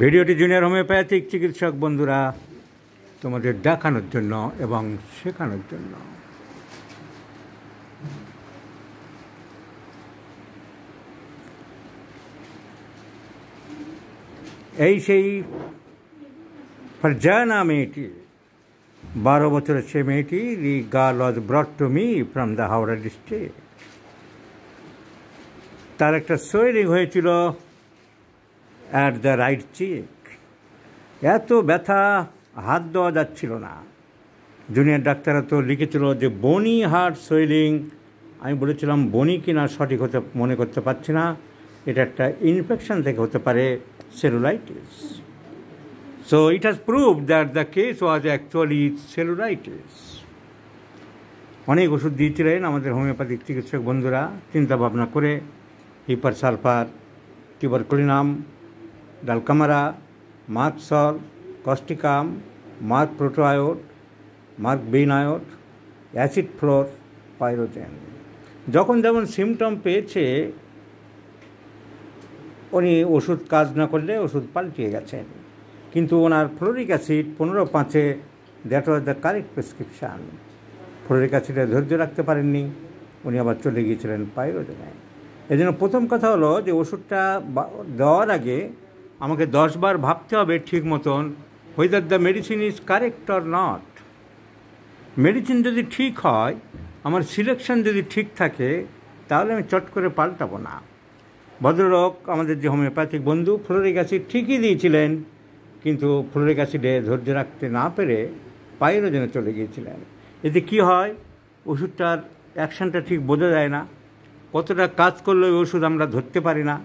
ভিডিওটি junior homeopathic চিকিৎসক বন্ধুরা তোমাদের দেখানোর জন্য এবং শেখানোর জন্য এই সেই ফারজানা মেয়েটি বারো বছরের সে মেয়েটি the girl was brought to me from the Howrah district তার একটা সোয়েলিং হয়েছিল অ্যাট দ্য রাইট চিক এত ব্যথা হাত দেওয়া যাচ্ছিল না জুনিয়র ডাক্তাররা তো লিখেছিল যে বনি হার্ট সোয়েলিং আমি বলেছিলাম বনি কিনা সঠিক হতে মনে করতে পারছি না এটা একটা ইনফেকশন থেকে হতে পারে cellulitis so it has prove that the case was actually cellulitis অনেক ওষুধ দিয়েছিলেন আমাদের হোমিওপ্যাথিক চিকিৎসক বন্ধুরা চিন্তা ভাবনা করে hepar sulphur tuberculinum dulcamara merc sol causticum merc protoiod merc biniod acid fluor pyrogen যখন যেমন সিমটম পেয়েছে উনি ওষুধ কাজ না করলে ওষুধ পাল্টিয়ে গেছেন কিন্তু ওনার ফ্লোরিক অ্যাসিড পনেরো পাঁচে that was the correct prescription fluoric অ্যাসিডে ধৈর্য রাখতে পারেননি উনি আবার চলে গিয়েছিলেন পাইরোজেনায় এই জন্য প্রথম কথা হলো যে ওষুধটা দেওয়ার আগে আমাকে দশবার ভাবতে হবে ঠিক মতন whether the medicine is correct or not medicine যদি ঠিক হয় আমার সিলেকশন যদি ঠিক থাকে তাহলে আমি চট করে পাল্টাবো না ভদ্রলোক আমাদের যে হোমিওপ্যাথিক বন্ধু ফ্লোরিক অ্যাসিড ঠিকই দিয়েছিলেন কিন্তু ফ্লোরিক অ্যাসিডে ধৈর্য রাখতে না পেরে পায়েরও যেন চলে গিয়েছিলেন এতে কি হয় ওষুধটার অ্যাকশানটা ঠিক বোঝা যায় না কতটা কাজ করলে ওই ওষুধ আমরা ধরতে পারি না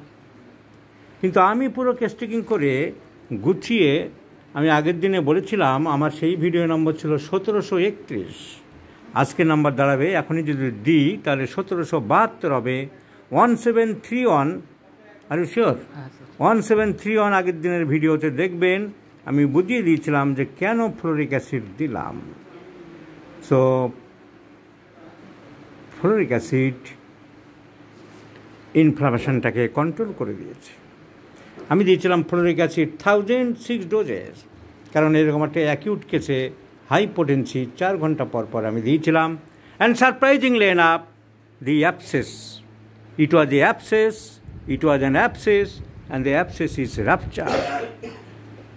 কিন্তু আমি পুরো কেস্টিকিং করে গুছিয়ে আমি আগের দিনে বলেছিলাম আমার সেই ভিডিও নম্বর ছিল সতেরোশো একত্রিশ আজকে নাম্বার দাঁড়াবে এখনই যদি দিই তাহলে সতেরোশো বাহাত্তর হবে ওয়ান সেভেন থ্রি ওয়ান আর sure one seven three one আগের দিনের ভিডিওতে দেখবেন আমি বুঝিয়ে দিয়েছিলাম যে কেন ফ্লোরিক অ্যাসিড দিলাম সো ফ্লোরিক অ্যাসিড ইনফ্লামেশনটাকে কন্ট্রোল করে দিয়েছে আমি দিয়েছিলাম fluoric acid thousand six doses কারণ এরকম একটা অ্যাকিউট কেসে হাই পোটেন্সি চার ঘন্টা পর পর আমি দিয়েছিলাম and surprisingly end up the abscess it was the abscess it was an abscess and the abscess is rupture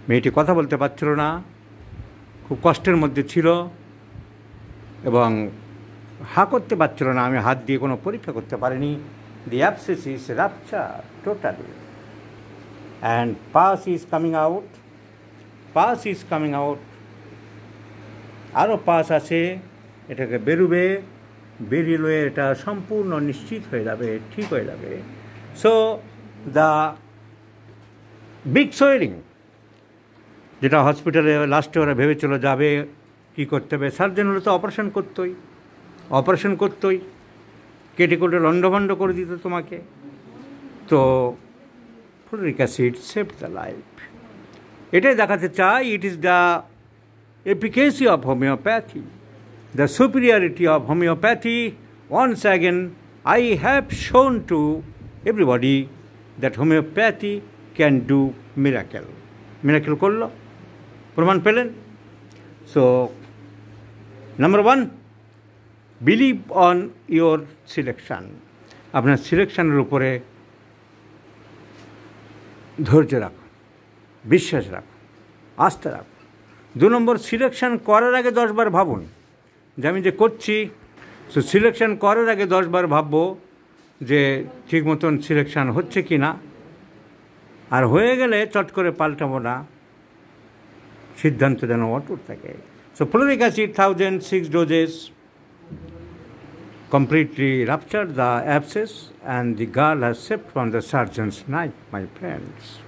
মেয়েটি কথা বলতে পারছিল না খুব কষ্টের মধ্যে ছিল এবং হা করতে পারছিল না আমি হাত দিয়ে কোনো পরীক্ষা করতে পারিনি the abscess is ruptured totally. And pus is coming out, pus is coming out, আরও পাস আছে এটাকে বেরুবে বেরিয়ে এটা সম্পূর্ণ নিশ্চিত হয়ে যাবে ঠিক হয়ে যাবে সো দ্য বিগ সোয়েরিং যেটা হসপিটালে লাস্টে ওরা ভেবেছিল যাবে কি করতে হবে সার্জন হলে তো অপারেশন করতোই অপারেশন করতোই কেটে কোটে লণ্ডভণ্ড করে দিত তোমাকে তো fluoric acid save the life এটাই দেখাতে চাই it is the efficacy of homeopathy the superiority of homeopathy once again I have shown to everybody that homeopathy can do miracle miracle করলো প্রমাণ পেলেন so number one believe on your selection আপনার সিলেকশানের উপরে ধৈর্য রাখুন বিশ্বাস রাখুন আস্থা রাখুন দু নম্বর সিলেকশান করার আগে দশবার ভাবুন যে আমি যে করছি সো সিলেকশান করার আগে দশবার ভাববো যে ঠিক মতন সিলেকশান হচ্ছে কি না আর হয়ে গেলে চট করে পাল্টাবো না সিদ্ধান্ত যেন অটুট থাকে so fluoric acid thousand six doses completely ruptured the abscess and the gall has slipped from the surgeon's knife, my friends.